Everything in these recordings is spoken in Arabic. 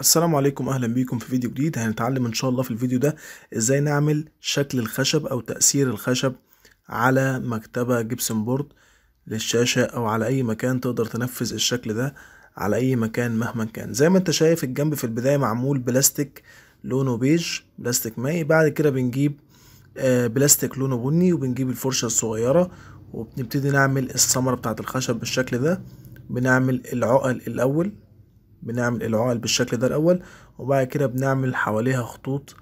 السلام عليكم اهلا بيكم في فيديو جديد هنتعلم ان شاء الله في الفيديو ده ازاي نعمل شكل الخشب او تأثير الخشب على مكتبة جبسن بورد للشاشة او على اي مكان تقدر تنفذ الشكل ده على اي مكان مهما كان زي ما انت شايف الجنب في البداية معمول بلاستيك لونه بيج بلاستيك مائي بعد كده بنجيب آه، بلاستيك لونه بني وبنجيب الفرشة الصغيرة وبنبتدي نعمل السمرة بتاعت الخشب بالشكل ده بنعمل العقل الاول بنعمل العقل بالشكل ده الاول وبعد كده بنعمل حواليها خطوط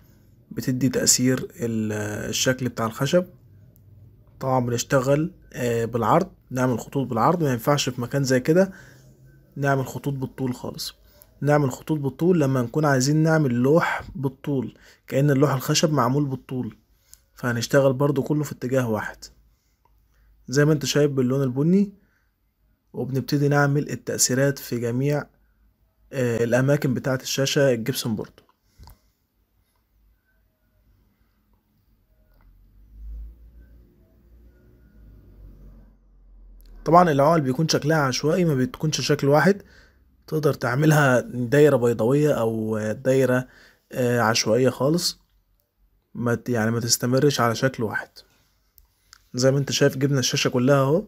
بتدي تأثير الشكل بتاع الخشب طبعا بنشتغل آه، بالعرض نعمل خطوط بالعرض ما ينفعش في مكان زي كده نعمل خطوط بالطول خالص نعمل خطوط بالطول لما نكون عايزين نعمل لوح بالطول كأن اللوح الخشب معمول بالطول فهنشتغل برضو كله في اتجاه واحد زي ما انت شايف باللون البني وبنبتدي نعمل التأثيرات في جميع آه، الأماكن بتاعة الشاشة الجبسون بورد طبعا العقل بيكون شكلها عشوائي ما بتكونش شكل واحد تقدر تعملها دايرة بيضاوية أو دايرة آه، عشوائية خالص ما يعني ما تستمرش على شكل واحد زي ما انت شايف جبنا الشاشة كلها اهو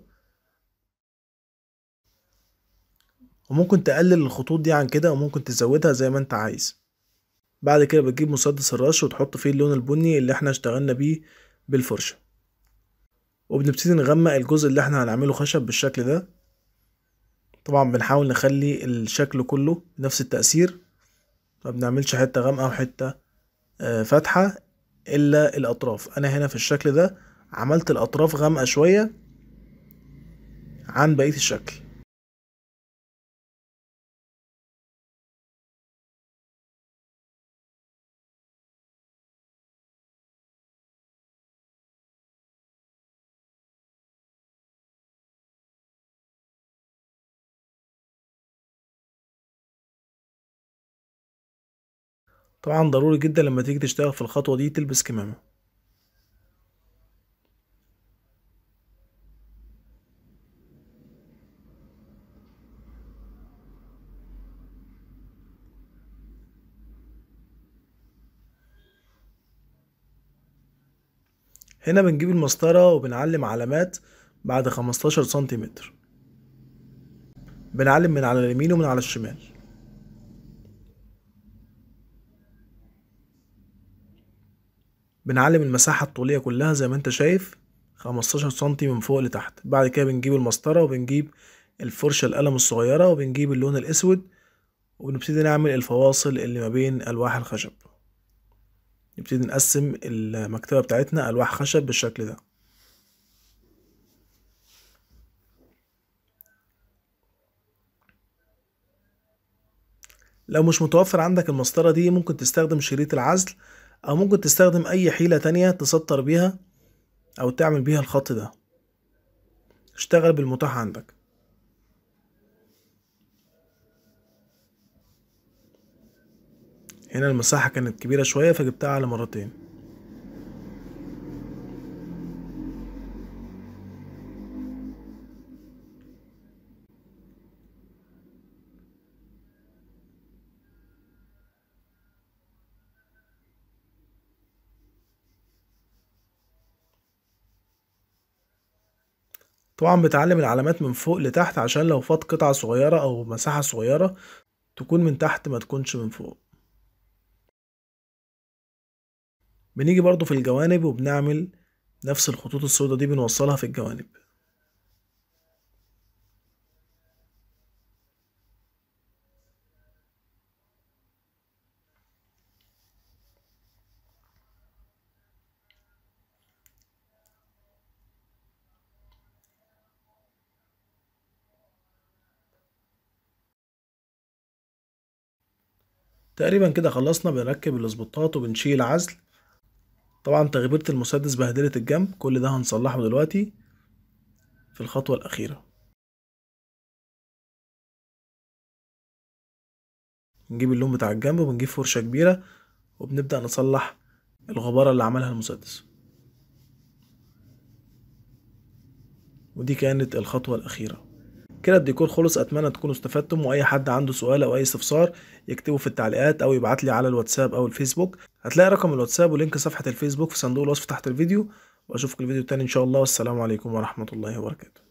وممكن تقلل الخطوط دي عن كده وممكن تزودها زي ما انت عايز بعد كده بتجيب مسدس الرش وتحط فيه اللون البني اللي احنا اشتغلنا بيه بالفرشة وبنبتدي نغمق الجزء اللي احنا هنعمله خشب بالشكل ده طبعا بنحاول نخلي الشكل كله نفس التأثير ما بنعملش حتة غامقة وحتة آه، فاتحة الا الاطراف انا هنا في الشكل ده عملت الاطراف غامقة شوية عن بقية الشكل طبعا ضروري جدا لما تيجي تشتغل في الخطوة دي تلبس كمامة هنا بنجيب المسطرة وبنعلم علامات بعد 15 سنتيمتر بنعلم من على اليمين ومن على الشمال بنعلم المساحة الطولية كلها زي ما انت شايف 15 سنتي من فوق لتحت بعد كده بنجيب المسطرة وبنجيب الفرشة القلم الصغيرة وبنجيب اللون الأسود وبنبتدي نعمل الفواصل اللي ما بين ألواح الخشب نبتدي نقسم المكتبة بتاعتنا ألواح خشب بالشكل ده لو مش متوفر عندك المسطرة دي ممكن تستخدم شريط العزل او ممكن تستخدم اي حيلة تانية تسطر بيها او تعمل بيها الخط ده اشتغل بالمتاح عندك هنا المساحة كانت كبيرة شوية فجبتها على مرتين طبعا بتعلم العلامات من فوق لتحت عشان لو فات قطعة صغيرة أو مساحة صغيرة تكون من تحت ما تكونش من فوق بنيجي برضو في الجوانب وبنعمل نفس الخطوط السوداء دي بنوصلها في الجوانب تقريبا كده خلصنا بنركب الاسبوتات وبنشيل عزل طبعا تغبيرة المسدس بهدلت الجنب كل ده هنصلحه دلوقتي في الخطوة الأخيرة نجيب اللون بتاع الجنب وبنجيب فرشة كبيرة وبنبدأ نصلح الغبارة اللي عملها المسدس ودي كانت الخطوة الأخيرة كده الديكور خلص اتمنى تكونوا استفدتم واي حد عنده سؤال او اي استفسار يكتبه في التعليقات او يبعت لي على الواتساب او الفيسبوك هتلاقي رقم الواتساب ولينك صفحه الفيسبوك في صندوق الوصف تحت الفيديو واشوفكم الفيديو التاني ان شاء الله والسلام عليكم ورحمه الله وبركاته